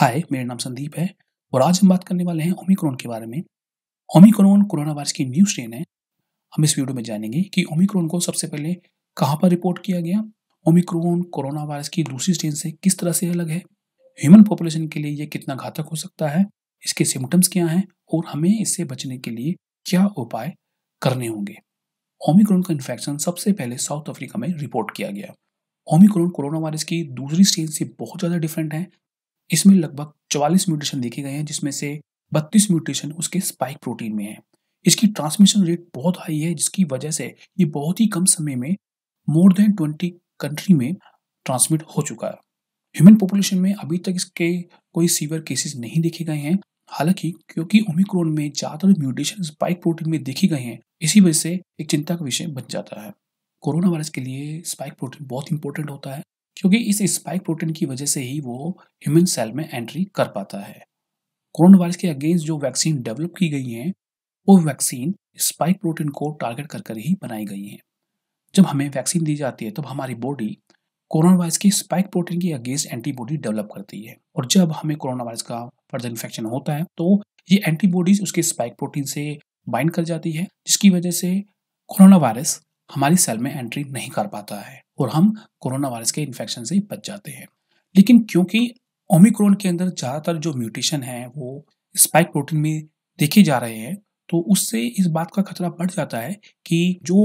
हाय मेरा नाम संदीप है और आज हम बात करने वाले हैं ओमिक्रॉन के बारे में ओमिक्रॉन कोरोना वायरस की न्यू स्ट्रेन है हम इस वीडियो में जानेंगे कि ओमिक्रॉन को सबसे पहले कहाँ पर रिपोर्ट किया गया ओमिक्रॉन कोरोना वायरस की दूसरी स्ट्रेन से किस तरह से अलग है ह्यूमन पॉपुलेशन के लिए ये कितना घातक हो सकता है इसके सिम्टम्स क्या हैं और हमें इससे बचने के लिए क्या उपाय करने होंगे ओमिक्रॉन का इन्फेक्शन सबसे पहले साउथ अफ्रीका में रिपोर्ट किया गया ओमिक्रॉन कोरोना वायरस की दूसरी स्ट्रेन से बहुत ज़्यादा डिफरेंट है इसमें लगभग चवालीस म्यूटेशन देखे गए हैं जिसमें से बत्तीस म्यूटेशन उसके स्पाइक प्रोटीन में है इसकी ट्रांसमिशन रेट बहुत हाई है जिसकी वजह से ये बहुत ही कम समय में मोर देन ट्वेंटी कंट्री में ट्रांसमिट हो चुका है ह्यूमन पॉपुलेशन में अभी तक इसके कोई सीवियर केसेस नहीं देखे गए हैं हालांकि क्योंकि ओमिक्रोन में ज़्यादातर म्यूटेशन स्पाइक प्रोटीन में देखे गए हैं इसी वजह से एक चिंता का विषय बन जाता है कोरोना वायरस के लिए स्पाइक प्रोटीन बहुत इंपॉर्टेंट होता है क्योंकि इस स्पाइक प्रोटीन की वजह से ही वो ह्यूमन सेल में एंट्री कर पाता है कोरोना वायरस के अगेंस्ट जो वैक्सीन डेवलप की गई हैं वो वैक्सीन स्पाइक प्रोटीन को टारगेट कर कर ही बनाई गई हैं जब हमें वैक्सीन दी जाती है तब तो हमारी बॉडी कोरोना वायरस की स्पाइक प्रोटीन के अगेंस्ट एंटीबॉडी डेवलप करती है और जब हमें कोरोना वायरस का फर्दर इन्फेक्शन होता है तो ये एंटीबॉडीज उसके स्पाइक प्रोटीन से बाइंड कर जाती है जिसकी वजह से कोरोना वायरस हमारी सेल में एंट्री नहीं कर पाता है और हम कोरोना वायरस के इन्फेक्शन से बच जाते हैं लेकिन क्योंकि ओमिक्रोन के अंदर ज़्यादातर जो म्यूटेशन है वो स्पाइक प्रोटीन में देखे जा रहे हैं तो उससे इस बात का खतरा बढ़ जाता है कि जो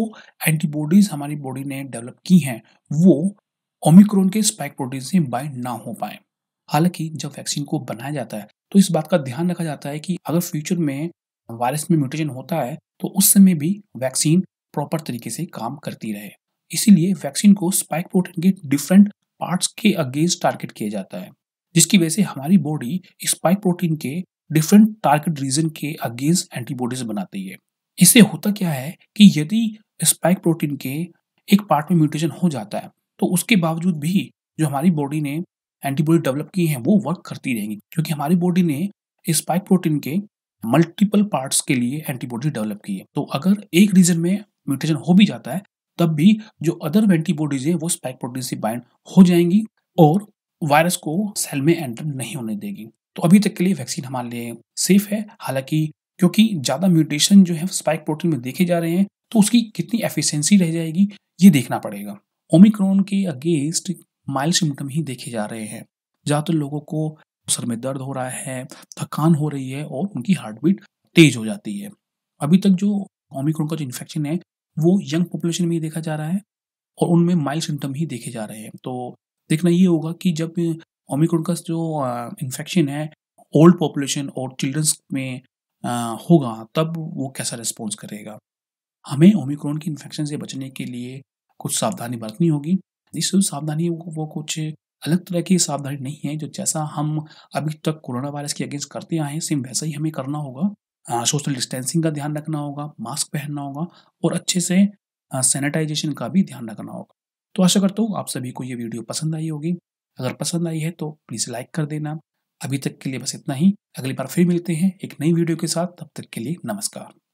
एंटीबॉडीज हमारी बॉडी ने डेवलप की हैं वो ओमिक्रोन के स्पाइक प्रोटीन से बाइंड ना हो पाए हालांकि जब वैक्सीन को बनाया जाता है तो इस बात का ध्यान रखा जाता है कि अगर फ्यूचर में वायरस में म्यूटेशन होता है तो उस समय भी वैक्सीन प्रॉपर तरीके से काम करती रहे इसीलिए वैक्सीन को स्पाइक प्रोटीन के डिफरेंट पार्ट्स के अगेंस्ट टारगेट किया जाता है जिसकी वजह से हमारी बॉडी स्पाइक प्रोटीन के डिफरेंट टारगेट रीजन के अगेंस्ट एंटीबॉडीज बनाती है इससे होता क्या है कि यदि स्पाइक प्रोटीन के एक पार्ट में म्यूटेशन हो जाता है तो उसके बावजूद भी जो हमारी बॉडी ने एंटीबॉडी डेवलप की है वो वर्क करती रहेंगी क्योंकि हमारी बॉडी ने स्पाइक प्रोटीन के मल्टीपल पार्ट्स के लिए एंटीबॉडी डेवलप की है तो अगर एक रीजन में म्यूटेशन हो भी जाता है तब भी जो अदर एंटीबॉडीज है वो स्पाइक प्रोटीन से बाइंड हो जाएंगी और वायरस को सेल में एंटर नहीं होने देगी तो अभी तक के लिए वैक्सीन हमारे लिए सेफ है हालांकि क्योंकि ज़्यादा म्यूटेशन जो है स्पाइक प्रोटीन में देखे जा रहे हैं तो उसकी कितनी एफिशिएंसी रह जाएगी ये देखना पड़ेगा ओमिक्रॉन के अगेंस्ट माइल्ड सिम्टम ही देखे जा रहे हैं ज़्यादातर तो लोगों को सर में दर्द हो रहा है थकान हो रही है और उनकी हार्ट बीट तेज हो जाती है अभी तक जो ओमिक्रॉन का जो इन्फेक्शन है वो यंग पॉपुलेशन में ही देखा जा रहा है और उनमें माइल्ड सिम्टम ही देखे जा रहे हैं तो देखना ये होगा कि जब ओमिक्रोन का जो इन्फेक्शन है ओल्ड पॉपुलेशन और चिल्ड्रंस में होगा तब वो कैसा रिस्पॉन्स करेगा हमें ओमिक्रोन की इन्फेक्शन से बचने के लिए कुछ सावधानी बरतनी होगी इस सावधानी को वो कुछ अलग तरह की सावधानी नहीं है जो जैसा हम अभी तक कोरोना वायरस के अगेंस्ट करते आए हैं सेम वैसा ही हमें करना होगा सोशल डिस्टेंसिंग का ध्यान रखना होगा मास्क पहनना होगा और अच्छे से सैनिटाइजेशन का भी ध्यान रखना होगा तो आशा करता हूँ आप सभी को ये वीडियो पसंद आई होगी अगर पसंद आई है तो प्लीज़ लाइक कर देना अभी तक के लिए बस इतना ही अगली बार फिर मिलते हैं एक नई वीडियो के साथ तब तक के लिए नमस्कार